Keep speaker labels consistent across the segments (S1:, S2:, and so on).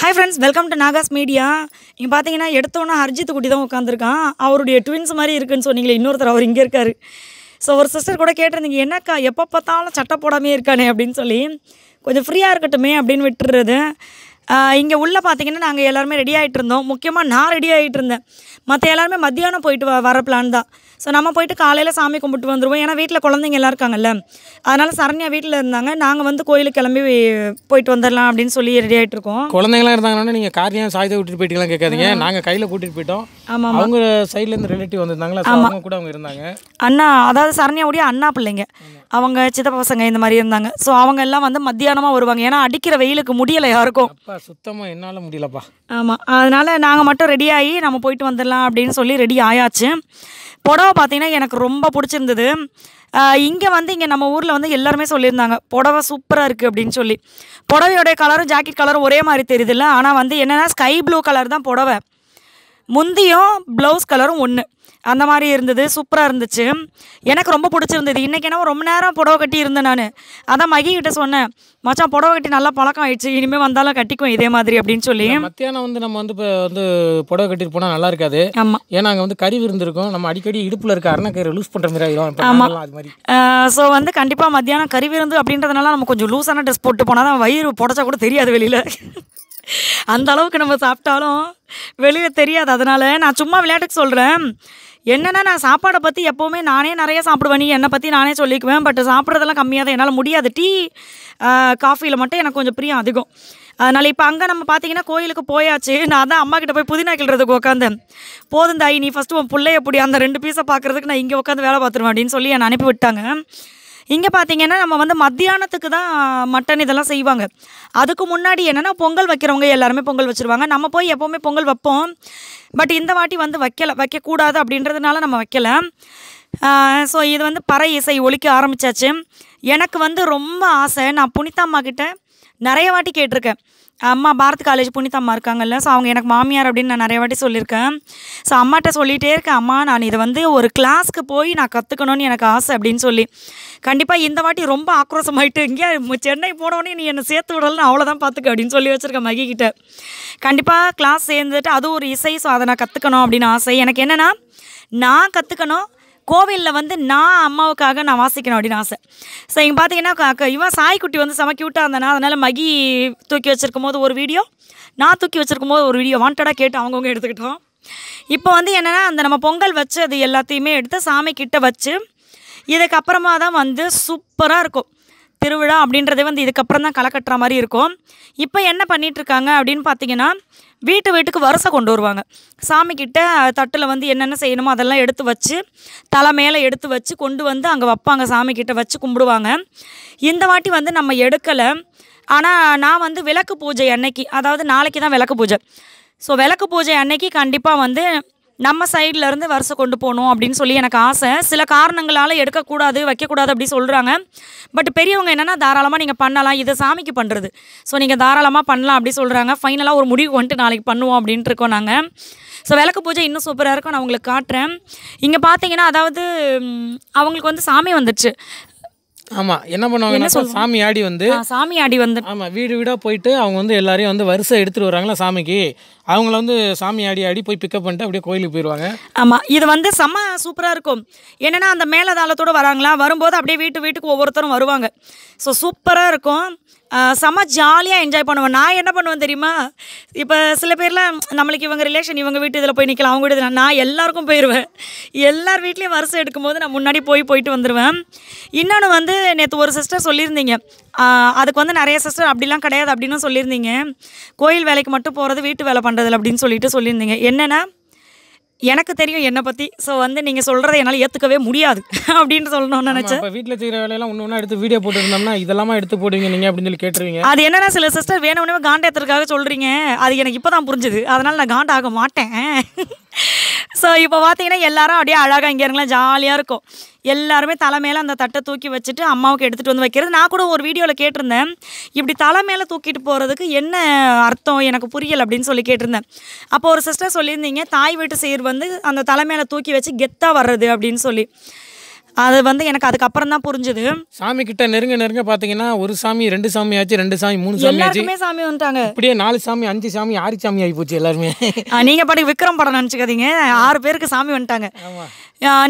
S1: hi friends welcome to Nagas media இங்கே பார்த்தீங்கன்னா எடுத்தோன்னா அர்ஜித் குட்டி தான் உட்காந்துருக்கான் அவருடைய ட்வின்ஸ் மாதிரி இருக்குன்னு சொன்னீங்களே இன்னொருத்தர் அவர் இங்கே இருக்கார் ஸோ ஒரு சிஸ்டர் கூட கேட்டிருந்தீங்க என்னக்கா எப்போ பார்த்தாலும் சட்டை போடாமே இருக்கானே அப்படின்னு சொல்லி கொஞ்சம் ஃப்ரீயாக இருக்கட்டுமே அப்படின்னு விட்டுறது இங்கே உள்ளே பார்த்தீங்கன்னா நாங்கள் எல்லாருமே ரெடி ஆகிட்டு இருந்தோம் முக்கியமாக நான் ரெடி ஆகிட்டு இருந்தேன் மற்ற எல்லாருமே மத்தியானம் போயிட்டு வர பிளான் தான் ஸோ நம்ம போயிட்டு காலையில் சாமி கும்பிட்டு வந்துடுவோம் ஏன்னா வீட்டில் குழந்தைங்க எல்லாம் இருக்காங்கல்ல அதனால் சரண்யா வீட்டில் இருந்தாங்க நாங்கள் வந்து கோயிலுக்கு கிளம்பி போயிட்டு வந்துடலாம் அப்படின்னு சொல்லி ரெடி ஆகிட்டு இருக்கோம்
S2: குழந்தைங்களாம் இருந்தாங்கன்னா நீங்கள் காரியம் சாயத்தை விட்டுட்டு போயிட்டுலாம் கேட்காதீங்க நாங்கள் கையில் கூட்டிகிட்டு போயிட்டோம் அவங்க சைட்லேருந்து ரிலேட்டிவ் வந்திருந்தாங்களா அவங்க கூட அவங்க இருந்தாங்க
S1: அண்ணா அதாவது சரண்யா சரண்யாவுடைய அண்ணா பிள்ளைங்க அவங்க சித்தப்பா பசங்க இந்த மாதிரி இருந்தாங்க ஸோ அவங்க எல்லாம் வந்து மத்தியானமாக வருவாங்க ஏன்னா அடிக்கிற வெயிலுக்கு முடியலை யாருக்கும்
S2: சுத்தமாக என்னால் முடியலப்பா
S1: ஆமாம் அதனால் நாங்கள் மட்டும் ரெடி ஆகி நம்ம போயிட்டு வந்துடலாம் அப்படின்னு சொல்லி ரெடி ஆயாச்சு புடவை பார்த்தீங்கன்னா எனக்கு ரொம்ப பிடிச்சிருந்தது இங்கே வந்து இங்கே நம்ம ஊரில் வந்து எல்லாருமே சொல்லியிருந்தாங்க புடவை சூப்பராக இருக்குது அப்படின்னு சொல்லி புடவையோடைய கலரும் ஜாக்கெட் கலரும் ஒரே மாதிரி தெரியுதுல்ல ஆனால் வந்து என்னென்னா ஸ்கை ப்ளூ கலர் தான் புடவை முந்தியும் ப்ளவுஸ் கலரும் ஒன்று அந்த மாதிரி இருந்தது சூப்பராக இருந்துச்சு எனக்கு ரொம்ப பிடிச்சிருந்தது இன்றைக்கி என்ன ரொம்ப நேரம் புடவை கட்டி இருந்தேன் நான் அதான் மகி கிட்டே சொன்னேன் மச்சான் புடவை கட்டி நல்லா பழக்கம் ஆயிடுச்சு இனிமேல் வந்தாலும் கட்டிக்குவோம் இதே மாதிரி அப்படின்னு சொல்லி
S2: மத்தியானம் வந்து நம்ம வந்து இப்போ வந்து புடவை கட்டிட்டு போனால் நல்லா இருக்காது ஆமாம் ஏன்னா அங்கே வந்து கறி
S1: விருந்திருக்கும் நம்ம அடிக்கடி இடுப்பில் இருக்க அரணக்கயிறு லூஸ் பண்ணுற மாதிரி ஆகிடும் ஆமாம் அது மாதிரி ஸோ வந்து கண்டிப்பாக மத்தியானம் கறி விருந்து அப்படின்றதுனால நம்ம கொஞ்சம் லூஸான ட்ரெஸ் போட்டு போனால் தான் வயிறு புடச்சா கூட தெரியாது வெளியில் அந்த அளவுக்கு நம்ம சாப்பிட்டாலும் வெளியில் தெரியாது அதனால் நான் சும்மா விளையாட்டுக்கு சொல்கிறேன் என்னென்னா நான் சாப்பாடை பற்றி எப்போவுமே நானே நிறைய சாப்பிடுவேன் நீ என்னை பற்றி நானே சொல்லிக்குவேன் பட் சாப்பிட்றதெல்லாம் கம்மியாக தான் என்னால் முடியாது டீ காஃபியில் மட்டும் எனக்கு கொஞ்சம் பிரியம் அதிகம் அதனால் இப்போ அங்கே நம்ம பார்த்தீங்கன்னா கோயிலுக்கு போயாச்சு நான் தான் அம்மா கிட்ட போய் புதினா கிழறதுக்கு உட்காந்தேன் போதும் தாய் நீ ஃபஸ்ட்டு உன் பிள்ளைய பிடி அந்த ரெண்டு பீஸை பார்க்குறதுக்கு நான் இங்கே உட்காந்து வேலை பார்த்துருவேன் அப்படின்னு சொல்லி என்னை அனுப்பி விட்டாங்க இங்கே பார்த்தீங்கன்னா நம்ம வந்து மத்தியானத்துக்கு தான் மட்டன் இதெல்லாம் செய்வாங்க அதுக்கு முன்னாடி என்னென்னா பொங்கல் வைக்கிறவங்க எல்லாருமே பொங்கல் வச்சுருவாங்க நம்ம போய் எப்போவுமே பொங்கல் வைப்போம் பட் இந்த வாட்டி வந்து வைக்கலை வைக்கக்கூடாது அப்படின்றதுனால நம்ம வைக்கலை ஸோ இது வந்து பறை இசை ஒழிக்க ஆரம்பித்தாச்சு எனக்கு வந்து ரொம்ப ஆசை நான் புனிதா அம்மா நிறைய வாட்டி கேட்டிருக்கேன் அம்மா பாரத் காலேஜ் புனிதம்மா இருக்காங்கல்ல ஸோ அவங்க எனக்கு மாமியார் அப்படின்னு நான் நிறைய வாட்டி சொல்லியிருக்கேன் ஸோ அம்மாட்ட சொல்லிகிட்டே இருக்கேன் அம்மா நான் இதை வந்து ஒரு கிளாஸ்க்கு போய் நான் கற்றுக்கணும்னு எனக்கு ஆசை அப்படின்னு சொல்லி கண்டிப்பாக இந்த வாட்டி ரொம்ப ஆக்ரோஷமாயிட்டு இங்கே சென்னை போனோடனே நீ என்னை சேர்த்து விடலன்னு அவ்வளோதான் பார்த்துக்க அப்படின்னு சொல்லி வச்சுருக்கேன் மகிக்கிட்ட கண்டிப்பாக கிளாஸ் சேர்ந்துட்டு அதுவும் ஒரு இசை ஸோ அதை நான் கற்றுக்கணும் அப்படின்னு ஆசை எனக்கு என்னென்னா நான் கற்றுக்கணும் கோவிலில் வந்து நான் அம்மாவுக்காக நான் வாசிக்கணும் அப்படின்னு ஆசை ஸோ இங்கே பார்த்தீங்கன்னா இவன் சாய்க்குட்டி வந்து செம விட்டா இருந்தானா அதனால் மகி தூக்கி வச்சுருக்கும் போது ஒரு வீடியோ நான் தூக்கி வச்சுருக்கும் போது ஒரு வீடியோ வாண்டடாக கேட்டு அவங்கவுங்க எடுத்துக்கிட்டோம் இப்போ வந்து என்னென்னா அந்த நம்ம பொங்கல் வச்சு அது எல்லாத்தையுமே எடுத்து சாமி கிட்டே வச்சு இதுக்கப்புறமா தான் வந்து சூப்பராக இருக்கும் திருவிழா அப்படின்றதே வந்து இதுக்கப்புறம் தான் களை கட்டுற மாதிரி இருக்கும் இப்போ என்ன பண்ணிகிட்ருக்காங்க அப்படின்னு பார்த்தீங்கன்னா வீட்டு வீட்டுக்கு வரிசை கொண்டு வருவாங்க சாமிக்கிட்ட தட்டில் வந்து என்னென்ன செய்யணுமோ அதெல்லாம் எடுத்து வச்சு தலை மேலே எடுத்து வச்சு கொண்டு வந்து அங்கே வைப்பாங்க சாமிக்கிட்ட வச்சு கும்பிடுவாங்க இந்த வாட்டி வந்து நம்ம எடுக்கலை ஆனால் நான் வந்து விளக்கு பூஜை அன்னைக்கு அதாவது நாளைக்கு தான் விளக்கு பூஜை ஸோ விளக்கு பூஜை அன்னைக்கு கண்டிப்பாக வந்து நம்ம இருந்து வரிசை கொண்டு போகணும் அப்படின்னு சொல்லி எனக்கு ஆசை சில காரணங்களால் எடுக்கக்கூடாது வைக்கக்கூடாது அப்படி சொல்கிறாங்க பட் பெரியவங்க என்னென்னா தாராளமாக நீங்கள் பண்ணலாம் இதை சாமிக்கு பண்ணுறது ஸோ நீங்கள் தாராளமாக பண்ணலாம் அப்படி சொல்கிறாங்க ஃபைனலாக ஒரு முடிவு வந்துட்டு நாளைக்கு பண்ணுவோம் அப்படின்ட்டு இருக்கோம் நாங்கள் ஸோ விளக்கு பூஜை இன்னும் சூப்பராக இருக்கும் நான் உங்களுக்கு காட்டுறேன் இங்கே பார்த்தீங்கன்னா அதாவது அவங்களுக்கு வந்து சாமி வந்துடுச்சு ஆமாம் என்ன பண்ணுவாங்கன்னா சாமி
S2: ஆடி வந்து சாமி ஆடி வந்து ஆமாம் வீடு வீடாக போயிட்டு அவங்க வந்து எல்லாரையும் வந்து வரிசை எடுத்துகிட்டு வராங்களா சாமிக்கு அவங்கள வந்து சாமி ஆடி ஆடி போய் பிக்கப் பண்ணிட்டு அப்படியே கோயிலுக்கு போயிடுவாங்க
S1: ஆமாம் இது வந்து செம்ம சூப்பராக இருக்கும் என்னென்னா அந்த மேலே தாளத்தோடு வராங்களா வரும்போது அப்படியே வீட்டு வீட்டுக்கு ஒவ்வொருத்தரும் வருவாங்க ஸோ சூப்பராக இருக்கும் செம்ம ஜாலியாக என்ஜாய் பண்ணுவேன் நான் என்ன பண்ணுவேன் தெரியுமா இப்போ சில பேர்லாம் நம்மளுக்கு இவங்க ரிலேஷன் இவங்க வீட்டு இதில் போய் நிற்கலாம் அவங்க வீட்டு நான் எல்லாருக்கும் போயிடுவேன் எல்லார் வீட்லேயும் வருஷம் எடுக்கும்போது நான் முன்னாடி போய் போயிட்டு வந்துடுவேன் இன்னொன்று வந்து நேற்று ஒரு சிஸ்டர் சொல்லியிருந்தீங்க அதுக்கு வந்து நிறைய சிஸ்டர் அப்படிலாம் கிடையாது அப்படின்னு சொல்லியிருந்தீங்க கோயில் வேலைக்கு மட்டும் போகிறது வீட்டு வேலை பண்ணுறது அப்படின்னு சொல்லிட்டு சொல்லியிருந்தீங்க என்னென்னா எனக்கு தெரியும் என்னை பற்றி ஸோ வந்து நீங்கள் சொல்கிறத என்னால் ஏற்றுக்கவே முடியாது அப்படின்னு சொல்லணும்னு நினச்சேன் இப்போ
S2: வீட்டில் செய்கிற வேலையெல்லாம் ஒன்று ஒன்றா எடுத்து வீடியோ போட்டுருந்தோம்னா
S1: இதெல்லாம் எடுத்து போடுவீங்க நீங்கள் அப்படின்னு சொல்லி கேட்டுருவீங்க அது என்னென்ன சில சிஸ்டர் வேணும் வேணும்னே காண்டேத்துறதுக்காக சொல்கிறீங்க அது எனக்கு இப்போ தான் புரிஞ்சுது அதனால் நான் காண்ட் ஆக மாட்டேன் ஸோ இப்போ பார்த்தீங்கன்னா எல்லாரும் அப்படியே அழகாக இங்கே இருக்கலாம் ஜாலியாக இருக்கும் எல்லாருமே தலை மேலே அந்த தட்டை தூக்கி வச்சுட்டு அம்மாவுக்கு எடுத்துகிட்டு வந்து வைக்கிறது நான் கூட ஒரு வீடியோவில் கேட்டிருந்தேன் இப்படி தலை மேலே தூக்கிட்டு போகிறதுக்கு என்ன அர்த்தம் எனக்கு புரியலை அப்படின்னு சொல்லி கேட்டிருந்தேன் அப்போ ஒரு சிஸ்டர் சொல்லியிருந்தீங்க தாய் வீட்டு சீர் வந்து அந்த தலை மேலே தூக்கி வச்சு கெத்தாக வர்றது அப்படின்னு சொல்லி அது வந்து எனக்கு அதுக்கப்புறம் தான் புரிஞ்சுது சாமி கிட்ட
S2: நெருங்க நெருங்க பாத்தீங்கன்னா ஒரு சாமி ரெண்டு சாமி ஆச்சு ரெண்டு சாமி மூணு சாமி ஆச்சு
S1: சாமி வந்துட்டாங்க இப்படியே
S2: நாலு சாமி அஞ்சு
S1: சாமி ஆறு சாமி ஆகி போச்சு எல்லாருமே நீங்க பாட்டுக்கு விக்ரம் படம் நினைச்சுக்காதீங்க ஆறு பேருக்கு சாமி வந்துட்டாங்க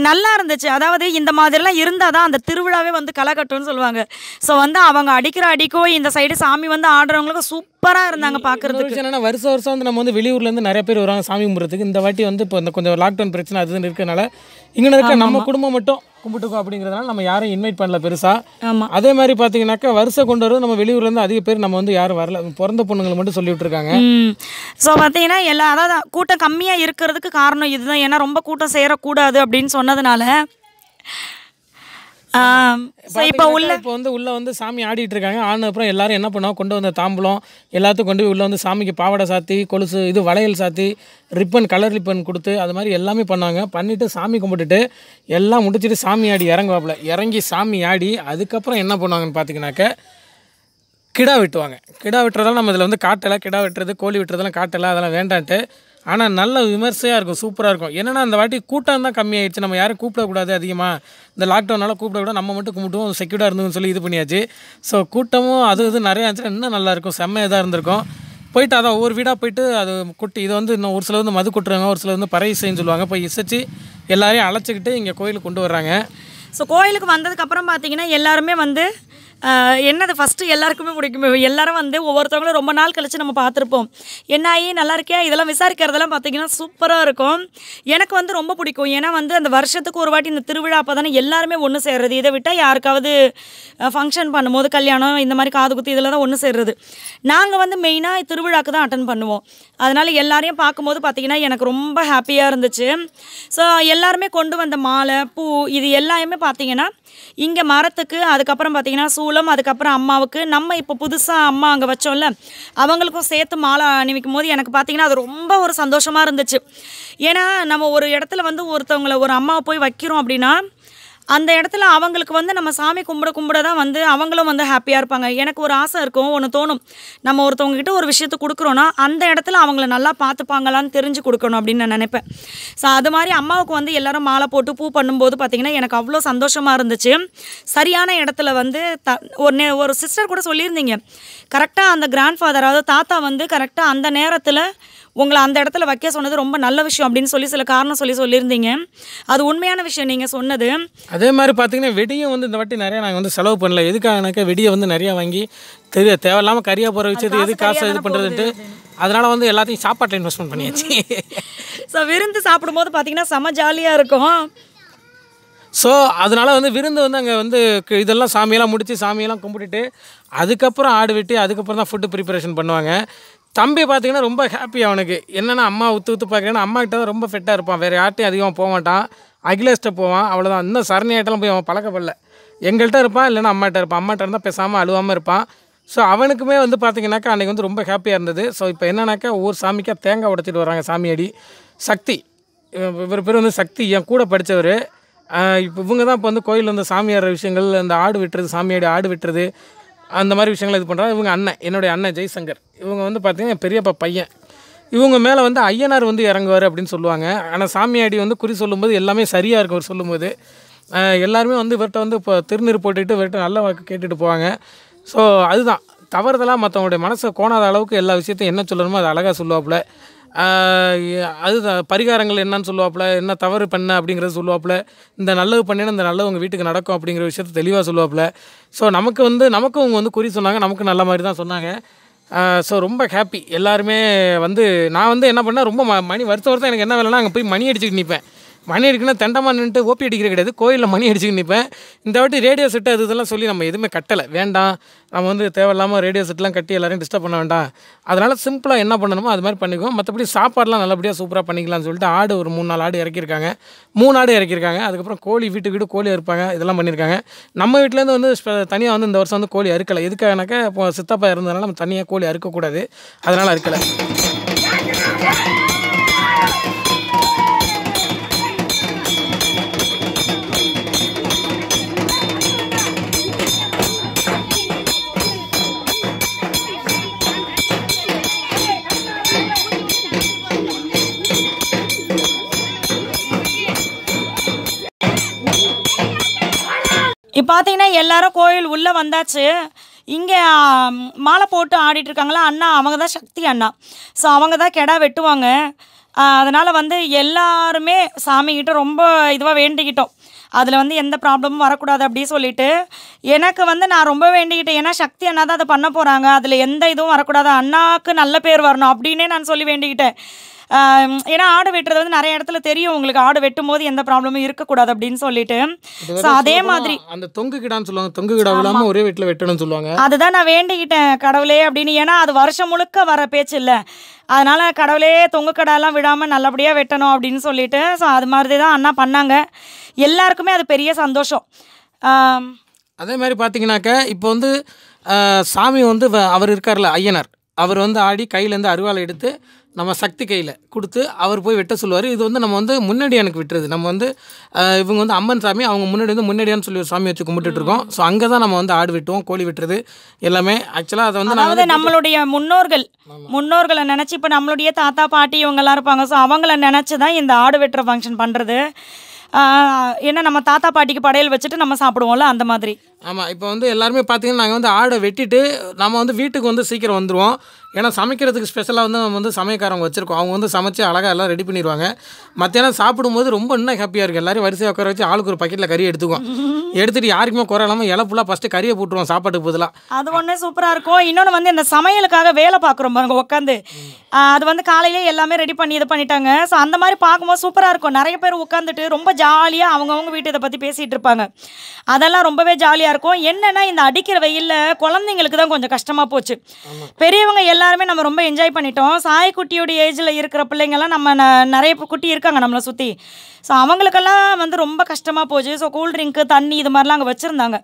S1: நல்லா இருந்துச்சு அதாவது இந்த மாதிரிலாம் இருந்தால் தான் அந்த திருவிழாவே வந்து களை கட்டும்னு சொல்லுவாங்க ஸோ வந்து அவங்க அடிக்கிற அடிக்கோ இந்த சைடு சாமி வந்து ஆடுறவங்களுக்கு சூப்பராக இருந்தாங்க பார்க்குறதுக்கு
S2: என்னென்னா வருஷம் வருஷம் வந்து நம்ம வந்து வெளியூர்லேருந்து நிறைய பேர் வருவாங்க சாமி கும்பிட்றதுக்கு இந்த வாட்டி வந்து இப்போ இந்த கொஞ்சம் லாக்டவுன் பிரச்சனை அதுன்னு இருக்கிறனால இங்கே இருக்க நம்ம குடும்பம் மட்டும் கும்பிட்டுக்கும் அப்படிங்கிறதுனால நம்ம யாரும் இன்வைட் பண்ணல பெருசாக ஆமாம் அதே மாதிரி பார்த்தீங்கன்னாக்கா வருஷம் கொண்டு வரது நம்ம வெளியூர்லேருந்து அதிக பேர் நம்ம வந்து யாரும் வரல பிறந்த பொண்ணுங்களை மட்டும் சொல்லிட்டு
S1: ஸோ பார்த்தீங்கன்னா எல்லா அதாவது கூட்டம் கம்மியாக இருக்கிறதுக்கு காரணம் இதுதான் ஏன்னா ரொம்ப கூட்டம் சேரக்கூடாது அப்படின்னு சொன்னதுனால இப்போ உள்ள இப்போ
S2: வந்து உள்ளே வந்து சாமி ஆடிட்டு இருக்காங்க ஆன அப்புறம் எல்லாரும் என்ன பண்ணுவோம் கொண்டு வந்த தாம்பலம் எல்லாத்தையும் கொண்டு போய் உள்ளே வந்து சாமிக்கு பாவாடை சாத்தி கொலுசு இது வளையல் சாத்தி ரிப்பன் கலர் ரிப்பன் கொடுத்து அது மாதிரி எல்லாமே பண்ணாங்க பண்ணிவிட்டு சாமி கும்பிட்டுட்டு எல்லாம் முடிச்சுட்டு சாமி ஆடி இறங்குவாப்புல இறங்கி சாமி ஆடி அதுக்கப்புறம் என்ன பண்ணுவாங்கன்னு பார்த்தீங்கன்னாக்க கிடா வெட்டுவாங்க கிடா வெட்டுறதெல்லாம் நம்ம இதில் வந்து காட்டலை கிடா வெட்டுறது கோழி வெட்டுறதெல்லாம் காட்டலை அதெல்லாம் வேண்டான்ட்டு ஆனால் நல்ல விமர்சையாக இருக்கும் சூப்பராக இருக்கும் என்னென்னா அந்த வாட்டி கூட்டம் தான் கம்மியாயிடுச்சு நம்ம யாரும் கூப்பிடக்கூடாது அதிகமாக இந்த லாக்டவுனால் கூப்பிடக்கூடாது நம்ம மட்டும் கும்பிட்டுவோம் செக்யூர்டாக இருந்ததுன்னு சொல்லி இது பண்ணியாச்சு ஸோ கூட்டமும் அது இது நிறையா இருந்துச்சுன்னா இன்னும் நல்லாயிருக்கும் செம்மையாக தான் இருந்திருக்கும் போயிட்டு அதான் ஒவ்வொரு வீடாக போயிட்டு அது குட்டி இது வந்து இன்னும் ஒரு சில வந்து மது கொட்டுறாங்க ஒரு சிலர் வந்து பறை இசைன்னு சொல்லுவாங்க போய் இசைச்சு எல்லாரையும் அழைச்சிக்கிட்டு இங்கே கோயிலுக்கு கொண்டு வர்றாங்க
S1: ஸோ கோயிலுக்கு வந்ததுக்கப்புறம் பார்த்தீங்கன்னா எல்லாருமே வந்து என்னது ஃபஸ்ட்டு எல்லாருக்குமே பிடிக்குமே எல்லாரும் வந்து ஒவ்வொருத்தவங்களும் ரொம்ப நாள் கழித்து நம்ம பார்த்துருப்போம் என்ன ஆகி நல்லா இருக்கே இதெல்லாம் விசாரிக்கிறதெல்லாம் பார்த்திங்கன்னா சூப்பராக இருக்கும் எனக்கு வந்து ரொம்ப பிடிக்கும் ஏன்னா வந்து அந்த வருஷத்துக்கு ஒரு வாட்டி இந்த திருவிழா அப்போ தானே எல்லாருமே ஒன்று சேர்றது இதை விட்டால் யாருக்காவது ஃபங்க்ஷன் பண்ணும்போது கல்யாணம் இந்த மாதிரி காது குத்து இதில் தான் ஒன்று சேர்றது நாங்கள் வந்து மெயினாக திருவிழாக்கு தான் அட்டன் பண்ணுவோம் அதனால் எல்லாரையும் பார்க்கும்போது பார்த்திங்கன்னா எனக்கு ரொம்ப ஹாப்பியாக இருந்துச்சு ஸோ எல்லாருமே கொண்டு வந்த மாலை பூ இது எல்லாமே பார்த்திங்கன்னா இங்கே மரத்துக்கு அதுக்கப்புறம் பார்த்திங்கன்னா சூளம் அதுக்கப்புறம் அம்மாவுக்கு நம்ம இப்போ புதுசாக அம்மா அங்கே வச்சோம்ல அவங்களுக்கும் சேர்த்து மாலை அணிவிக்கும் போது எனக்கு பார்த்திங்கன்னா அது ரொம்ப ஒரு சந்தோஷமாக இருந்துச்சு ஏன்னா நம்ம ஒரு இடத்துல வந்து ஒருத்தவங்களை ஒரு அம்மாவை போய் வைக்கிறோம் அப்படின்னா அந்த இடத்துல அவங்களுக்கு வந்து நம்ம சாமி கும்பிட கும்பிட தான் வந்து அவங்களும் வந்து ஹாப்பியாக இருப்பாங்க எனக்கு ஒரு ஆசை இருக்கும் ஒன்று தோணும் நம்ம ஒருத்தவங்ககிட்ட ஒரு விஷயத்த கொடுக்குறோன்னா அந்த இடத்துல அவங்கள நல்லா பார்த்துப்பாங்களான்னு தெரிஞ்சு கொடுக்கணும் அப்படின்னு நான் நினைப்பேன் ஸோ அது மாதிரி அம்மாவுக்கு வந்து எல்லோரும் மாலை போட்டு பூ பண்ணும்போது பார்த்திங்கன்னா எனக்கு அவ்வளோ சந்தோஷமாக இருந்துச்சு சரியான இடத்துல வந்து த ஒரு ஒரு சிஸ்டர் கூட சொல்லியிருந்தீங்க கரெக்டாக அந்த கிராண்ட் ஃபாதர் அதாவது தாத்தா வந்து கரெக்டாக அந்த நேரத்தில் உங்களை அந்த இடத்துல வைக்க சொன்னது ரொம்ப நல்ல விஷயம் அப்படின்னு சொல்லி சில காரணம் சொல்லி சொல்லியிருந்தீங்க அது உண்மையான விஷயம் நீங்கள் சொன்னது
S2: அதே மாதிரி பார்த்தீங்கன்னா வெடியும் வந்து இந்த வாட்டி நிறையா நாங்கள் வந்து செலவு பண்ணல எதுக்காகனாக்கா வெடியை வந்து நிறையா வாங்கி தெரிய தேவையில்லாமல் கறியாக போகிற வச்சது எது காசு இது பண்ணுறதுன்ட்டு அதனால் வந்து எல்லாத்தையும் சாப்பாட்டில் இன்வெஸ்ட்மெண்ட் பண்ணியாச்சு
S1: ஸோ விருந்து சாப்பிடும்போது பார்த்தீங்கன்னா செம ஜாலியாக இருக்கும்
S2: ஸோ அதனால் வந்து விருந்து வந்து அங்கே வந்து இதெல்லாம் சாமியெல்லாம் முடித்து சாமியெல்லாம் கும்பிட்டுட்டு அதுக்கப்புறம் ஆடு வெட்டி அதுக்கப்புறம் தான் ஃபுட்டு ப்ரிப்பரேஷன் பண்ணுவாங்க தம்பி பார்த்திங்கன்னா ரொம்ப ஹாப்பி அவனுக்கு என்னென்னா அம்மா ஊற்று ஊற்று பார்க்குறேன்னா அம்மாக்கிட்ட தான் ரொம்ப ஃபிட்டாக இருப்பான் வேறு யார்ட்டையும் அதிகமாக போக மாட்டான் அகிலேஷ்ட்ட போவான் அவ்வளோதான் இன்னும் சரணியாட்டெல்லாம் போய் அவன் பழக்கப்படல எங்கள்கிட்ட இருப்பான் இல்லைன்னா அம்மாட்ட இருப்பான் அம்மாட்ட இருந்தால் பேசாமல் அழுவாமல் இருப்பான் ஸோ அவனுக்குமே வந்து பார்த்திங்கனாக்கா அன்றைக்கி வந்து ரொம்ப ஹாப்பியாக இருந்தது ஸோ இப்போ என்னன்னாக்கா ஒவ்வொரு சாமிக்காக தேங்காய் உடச்சிட்டு வராங்க சாமியடி சக்தி இவர் பேர் வந்து சக்தி என் கூட படித்தவர் இப்போ இவங்க தான் இப்போ வந்து கோயிலில் வந்து சாமியார் விஷயங்கள் அந்த ஆடு விட்டுறது சாமியாடி ஆடு விட்டுறது அந்த மாதிரி விஷயங்களை இது பண்ணுறாங்க இவங்க அண்ணன் என்னுடைய அண்ணன் ஜெய்சங்கர் இவங்க வந்து பார்த்திங்கன்னா பெரியப்பா பையன் இவங்க மேலே வந்து ஐயனார் வந்து இறங்குவார் அப்படின்னு சொல்லுவாங்க ஆனால் சாமியாடி வந்து குறி சொல்லும்போது எல்லாமே சரியாக இருக்கும் அவர் சொல்லும்போது எல்லாருமே வந்து இவர்கிட்ட வந்து இப்போ திருநீர் போட்டுக்கிட்டு இவர்கிட்ட நல்ல வாக்கு கேட்டுட்டு போவாங்க ஸோ அதுதான் தவறுதலாக மற்றவங்களுடைய மனசை கோணாத அளவுக்கு எல்லா விஷயத்தையும் என்ன சொல்லணுமோ அது அழகாக சொல்லுவாப்புல அதுதான் பரிகாரங்கள் என்னன்னு சொல்லுவாப்புல என்ன தவறு பண்ண அப்படிங்கிறத சொல்லுவாப்புல இந்த நல்லது பண்ணினா இந்த நல்லது உங்கள் வீட்டுக்கு நடக்கும் அப்படிங்கிற விஷயத்த தெளிவாக சொல்லுவாப்புல ஸோ நமக்கு வந்து நமக்கும் அவங்க வந்து குறி சொன்னாங்க நமக்கு நல்ல மாதிரி தான் சொன்னாங்க ஸோ ரொம்ப ஹாப்பி எல்லாருமே வந்து நான் வந்து என்ன பண்ணால் ரொம்ப மணி வருத்த வருஷம் எனக்கு என்ன வேலைன்னா அங்கே போய் மணி அடிச்சுட்டு நிற்பேன் மணி அடிக்கணும் தண்டமாக நின்றுட்டு ஓபி அடிக்கிற கிடையாது கோயிலில் மணி அடிச்சுக்கிட்டு நிற்பேன் இந்த வாட்டி ரேடியோ செட்டு அது இதெல்லாம் சொல்லி நம்ம எதுவுமே கட்டலை வேண்டாம் நம்ம வந்து தேவையில்லாமல் ரேடியோ செட்லாம் கட்டி எல்லாரையும் டிஸ்டர்ப் பண்ண வேண்டாம் அதனால் சிம்பிளாக என்ன பண்ணணுமோ அது மாதிரி பண்ணிக்குவோம் மற்றபடி சாப்பாடெலாம் நல்லபடியாக சூப்பராக பண்ணிக்கலாம்னு சொல்லிட்டு ஆடு ஒரு மூணு நாலு ஆடு இறக்கியிருக்காங்க மூணு ஆடு இறக்கியிருக்காங்க அதுக்கப்புறம் கோழி வீட்டுக்கு வீடு கோழி அறுப்பாங்க இதெல்லாம் பண்ணியிருக்காங்க நம்ம வீட்டிலேருந்து வந்து தனியாக வந்து இந்த வருஷம் வந்து கோழி அறுக்கலை எதுக்காகனாக்கா இப்போ சித்தப்பா இருந்ததுனால நம்ம தனியாக கோழி அறுக்கக்கூடாது அதனால் அறுக்கலை
S1: எல்லாரும் கோயில் உள்ளே வந்தாச்சு இங்கே மாலை போட்டு ஆடிட்டுருக்காங்களா அண்ணா அவங்க தான் சக்தி அண்ணா ஸோ அவங்க தான் கெடா வெட்டுவாங்க அதனால் வந்து எல்லாருமே சாமிக்கிட்ட ரொம்ப இதுவாக வேண்டிக்கிட்டோம் அதில் வந்து எந்த ப்ராப்ளமும் வரக்கூடாது அப்படின்னு சொல்லிட்டு எனக்கு வந்து நான் ரொம்ப வேண்டிக்கிட்டேன் ஏன்னா சக்தி அண்ணா தான் அதை பண்ண போகிறாங்க அதில் எந்த இதுவும் வரக்கூடாது அண்ணாவுக்கு நல்ல பேர் வரணும் அப்படின்னே நான் சொல்லி வேண்டிக்கிட்டேன் ஏன்னா ஆடு வெட்டுறது வந்து நிறைய இடத்துல தெரியும் உங்களுக்கு ஆடு வெட்டும் போது எந்த ப்ராப்ளமும் இருக்கக்கூடாது அப்படின்னு சொல்லிட்டு ஸோ அதே மாதிரி
S2: அந்த தொங்கு கிடான்னு சொல்லுவாங்க தொங்கு கிடா இல்லாமல் ஒரே வீட்டில் வெட்டணும்னு சொல்லுவாங்க
S1: அதுதான் நான் வேண்டிக்கிட்டேன் கடவுளே அப்படின்னு ஏன்னா அது வருஷம் முழுக்க வர பேச்சு இல்லை அதனால் கடவுளே தொங்கு கடாலாம் விடாமல் நல்லபடியாக வெட்டணும் அப்படின்னு சொல்லிட்டு ஸோ அது மாதிரி தான் அண்ணா பண்ணாங்க எல்லாருக்குமே அது பெரிய சந்தோஷம் அதே மாதிரி பார்த்தீங்கன்னாக்க
S2: இப்போ வந்து சாமி வந்து அவர் இருக்கார்ல ஐயனார் அவர் வந்து ஆடி கையிலேருந்து அருவாளை எடுத்து நம்ம சக்தி கையில் கொடுத்து அவர் போய் வெட்ட சொல்லுவார் இது வந்து நம்ம வந்து எனக்கு விட்டுறது நம்ம வந்து இவங்க வந்து அம்மன் சாமி அவங்க முன்னாடி வந்து முன்னடியான்னு சொல்லி ஒரு சாமி வச்சு கும்பிட்டுட்ருக்கோம் ஸோ அங்கே தான் நம்ம வந்து ஆடு விட்டுவோம் கோழி விட்டுறது எல்லாமே ஆக்சுவலாக அதை வந்து அதாவது நம்மளுடைய
S1: முன்னோர்கள் முன்னோர்களை நினச்சி இப்போ நம்மளுடைய தாத்தா பாட்டி இவங்கெல்லாம் இருப்பாங்க ஸோ அவங்கள நினச்சி தான் இந்த ஆடு வெட்டுற ஃபங்க்ஷன் பண்ணுறது ஏன்னா நம்ம தாத்தா பாட்டிக்கு படையல் வச்சுட்டு நம்ம சாப்பிடுவோம்ல அந்த மாதிரி ஆமாம் இப்போ வந்து எல்லாருமே
S2: பார்த்தீங்கன்னா நாங்கள் வந்து ஆடை வெட்டிட்டு நம்ம வந்து வீட்டுக்கு வந்து சீக்கிரம் வந்துடுவோம் ஏன்னா சமைக்கிறதுக்கு ஸ்பெஷலாக வந்து நம்ம வந்து சமையக்காரவங்க வச்சுருக்கோம் அவங்க வந்து சமைச்சு அழகாக எல்லாம் ரெடி பண்ணிடுவாங்க மத்தியானம் சாப்பிடும்போது ரொம்ப இன்னும் ஹாப்பியாக இருக்குது எல்லாரும் வரிசையாக உட்கார வச்சு ஆளுக்கு ஒரு பக்கெட்டில் கறி எடுத்துக்குவோம் எடுத்துகிட்டு யாருக்குமே குறை இல்லாமல் இலை ஃபுல்லாக ஃபஸ்ட்டு கறியை போட்டுருவோம் சாப்பாட்டுக்கு போதெல்லாம்
S1: அது ஒன்றே சூப்பராக இருக்கும் இன்னொன்று வந்து இந்த சமையலுக்காக வேலை பார்க்குறோம் அங்கே உட்காந்து அது வந்து காலையிலே எல்லாமே ரெடி பண்ணி இது பண்ணிட்டாங்க ஸோ அந்த மாதிரி பார்க்கும்போது சூப்பராக இருக்கும் நிறைய பேர் உட்காந்துட்டு ரொம்ப ஜாலியாக அவங்கவுங்க வீட்டு இதை பற்றி பேசிகிட்டு இருப்பாங்க அதெல்லாம் ரொம்பவே ஜாலியாக ஜாலியாக இருக்கும் என்னென்னா இந்த அடிக்கிற வெயிலில் குழந்தைங்களுக்கு தான் கொஞ்சம் கஷ்டமாக போச்சு பெரியவங்க எல்லாருமே நம்ம ரொம்ப என்ஜாய் பண்ணிட்டோம் சாய்க்குட்டியோடைய ஏஜில் இருக்கிற பிள்ளைங்கள்லாம் நம்ம நிறைய குட்டி இருக்காங்க நம்மளை சுற்றி ஸோ அவங்களுக்கெல்லாம் வந்து ரொம்ப கஷ்டமாக போச்சு ஸோ கூல்ட்ரிங்க்கு தண்ணி இது மாதிரிலாம் அங்கே வச்சுருந்தாங்க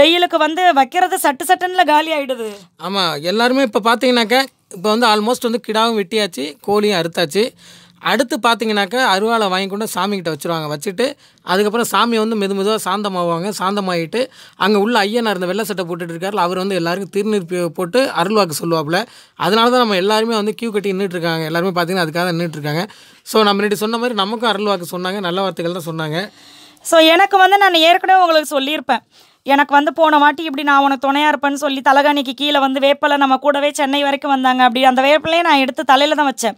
S1: வெயிலுக்கு வந்து வைக்கிறது சட்டு சட்டுன்னு காலி ஆகிடுது
S2: ஆமாம் எல்லாருமே இப்போ பார்த்தீங்கன்னாக்க இப்போ வந்து ஆல்மோஸ்ட் வந்து கிடாவும் வெட்டியாச்சு கோழியும் அறுத்தாச்சு அடுத்து பார்த்தீங்கன்னாக்கா அருவாளை வாங்கி கொண்டு சாமிக்கிட்ட வச்சுருவாங்க வச்சுட்டு அதுக்கப்புறம் சாமி வந்து மெது மெதுவாக சாந்தமாகுவாங்க சாந்தமாகிட்டு அங்கே உள்ள ஐயனார் இந்த வெள்ளை சட்டை போட்டுட்டு இருக்காரு அவர் வந்து எல்லாருக்கும் திருநீர்ப்பு போட்டு அருள்வாக்கு சொல்லுவாப்புல அதனால தான் நம்ம எல்லாருமே வந்து கியூ கட்டி நின்றுட்டுருக்காங்க எல்லாருமே பார்த்தீங்கன்னா அதுக்காக நின்றுட்டுருக்காங்க ஸோ நம்ம முன்னாடி சொன்ன மாதிரி நமக்கும் அருள்வாக்கு சொன்னாங்க நல்ல வார்த்தைகள் தான்
S1: சொன்னாங்க ஸோ எனக்கு வந்து நான் ஏற்கனவே உங்களுக்கு சொல்லியிருப்பேன் எனக்கு வந்து போன வாட்டி இப்படி நான் உனக்கு துணையாக இருப்பேன்னு சொல்லி தலகாணிக்கு கீழே வந்து வேப்பலை நம்ம கூடவே சென்னை வரைக்கும் வந்தாங்க அப்படி அந்த வேப்பலையே நான் எடுத்து தலையில் தான் வச்சேன்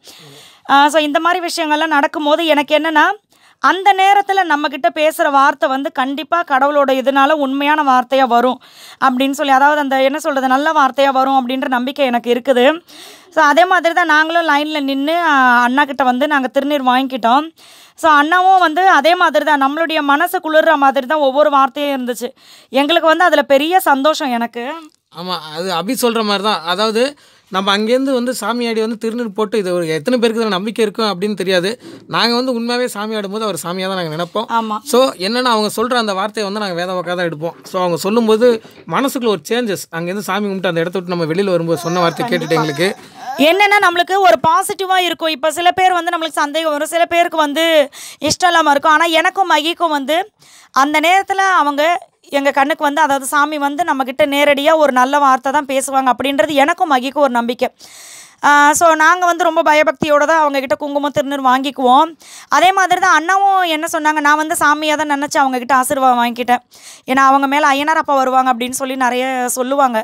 S1: ஸோ இந்த மாதிரி விஷயங்கள்லாம் நடக்கும்போது எனக்கு என்னென்னா அந்த நேரத்தில் நம்மக்கிட்ட பேசுகிற வார்த்தை வந்து கண்டிப்பாக கடவுளோட இதனால உண்மையான வார்த்தையாக வரும் அப்படின்னு சொல்லி அதாவது அந்த என்ன சொல்கிறது நல்ல வார்த்தையாக வரும் அப்படின்ற நம்பிக்கை எனக்கு இருக்குது ஸோ அதே மாதிரி தான் நாங்களும் லைனில் நின்று அண்ணாக்கிட்ட வந்து நாங்கள் திருநீர் வாங்கிக்கிட்டோம் ஸோ அண்ணாவும் வந்து அதே மாதிரி தான் நம்மளுடைய மனசு குளிர்ற மாதிரி தான் ஒவ்வொரு வார்த்தையும் இருந்துச்சு எங்களுக்கு வந்து அதில் பெரிய சந்தோஷம் எனக்கு
S2: ஆமாம் அது அபி சொல்கிற மாதிரி தான் அதாவது நம்ம அங்கேருந்து வந்து சாமியாடி வந்து திருநீர் போட்டு இது ஒரு எத்தனை பேருக்கு இதில் நம்பிக்கை இருக்கும் அப்படின்னு தெரியாது நாங்கள் வந்து உண்மையாகவே சாமி ஆடும்போது அவர் சாமியாக தான் நாங்கள் நினைப்போம் ஆமாம் ஸோ என்னென்னா அவங்க சொல்கிற அந்த வார்த்தையை வந்து நாங்கள் வேத வாக்காக தான் எடுப்போம் ஸோ அவங்க சொல்லும்போது மனசுக்குள்ள
S1: ஒரு சேஞ்சஸ் அங்கேருந்து சாமி கும்பிட்டு அந்த இடத்த விட்டு நம்ம வெளியில் வரும்போது சொன்ன வார்த்தை கேட்டுட்டு எங்களுக்கு என்னென்னா நம்மளுக்கு ஒரு பாசிட்டிவாக இருக்கும் இப்போ சில பேர் வந்து நம்மளுக்கு சந்தேகம் வரும் சில பேருக்கு வந்து இஷ்டம் இல்லாமல் இருக்கும் ஆனால் எனக்கும் மகிக்கும் வந்து அந்த நேரத்தில் அவங்க எங்கள் கண்ணுக்கு வந்து அதாவது சாமி வந்து நம்மக்கிட்ட நேரடியாக ஒரு நல்ல வார்த்தை தான் பேசுவாங்க அப்படின்றது எனக்கும் மகிக்கும் ஒரு நம்பிக்கை ஸோ நாங்கள் வந்து ரொம்ப பயபக்தியோடு தான் அவங்கக்கிட்ட குங்குமம் திருநீர் வாங்கிக்குவோம் அதே மாதிரி தான் அண்ணாவும் என்ன சொன்னாங்க நான் வந்து சாமியாக தான் நினச்சி அவங்கக்கிட்ட ஆசீர்வாதம் வாங்கிக்கிட்டேன் ஏன்னா அவங்க மேலே ஐயனார் அப்பா வருவாங்க அப்படின்னு சொல்லி நிறைய சொல்லுவாங்க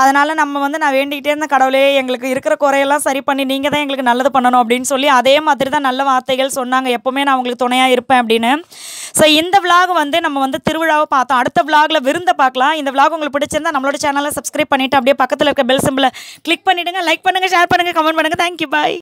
S1: அதனால் நம்ம வந்து நான் வேண்டிக்கிட்டே இருந்த கடவுளே எங்களுக்கு இருக்கிற குறையெல்லாம் சரி பண்ணி நீங்கள் தான் எங்களுக்கு நல்லது பண்ணணும் அப்படின்னு சொல்லி அதே மாதிரி தான் நல்ல வார்த்தைகள் சொன்னாங்க எப்போவுமே நான் உங்களுக்கு துணையாக இருப்பேன் அப்படின்னு ஸோ இந்த விலாக் வந்து நம்ம வந்து திருவிழாவை பார்த்தோம் அடுத்த விலாகில் விருந்த பார்க்கலாம் இந்த விலாக் உங்களுக்கு பிடிச்சிருந்தா நம்மளோட சேனலை சப்ஸ்கிரைப் பண்ணிவிட்டு அப்படியே பக்கத்தில் இருக்க பெல் சிம்பிளை கிளிக் பண்ணிவிடுங்க லைக் பண்ணுங்கள் ஷேர் பண்ணுங்கள் கமெண்ட் பண்ணுங்கள் தேங்க்யூ பாய்